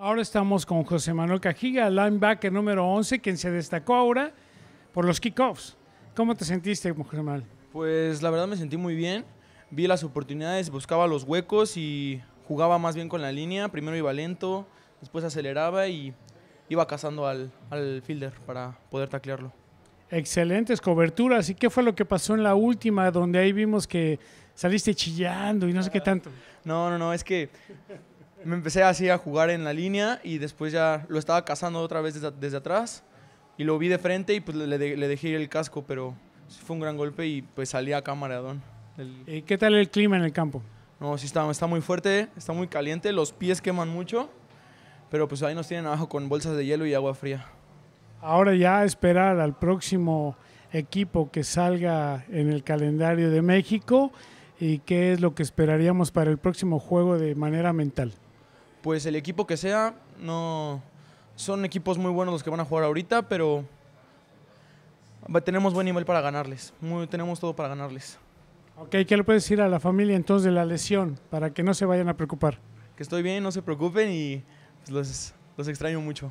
Ahora estamos con José Manuel Cajiga, linebacker número 11, quien se destacó ahora por los kickoffs. ¿Cómo te sentiste, José Manuel? Pues la verdad me sentí muy bien. Vi las oportunidades, buscaba los huecos y jugaba más bien con la línea. Primero iba lento, después aceleraba y iba cazando al, al fielder para poder taclearlo. Excelentes coberturas. ¿Y qué fue lo que pasó en la última, donde ahí vimos que saliste chillando y no sé qué tanto? No, no, no, es que me empecé así a jugar en la línea y después ya lo estaba cazando otra vez desde, atrás y lo vi de frente y pues le, dejé ir el casco, pero fue un gran golpe y pues salí acá mareadón. ¿Y eh, ¿Qué tal el clima en el campo? No, sí está, está muy fuerte, está muy caliente, los pies queman mucho, pero pues ahí nos tienen abajo con bolsas de hielo y agua fría. Ahora ya esperar al próximo equipo que salga en el calendario de México y qué es lo que esperaríamos para el próximo juego de manera mental pues el equipo que sea, no son equipos muy buenos los que van a jugar ahorita, pero tenemos buen nivel para ganarles, muy, tenemos todo para ganarles. Ok, ¿qué le puedes decir a la familia entonces de la lesión para que no se vayan a preocupar? Que estoy bien, no se preocupen y pues, los extraño mucho.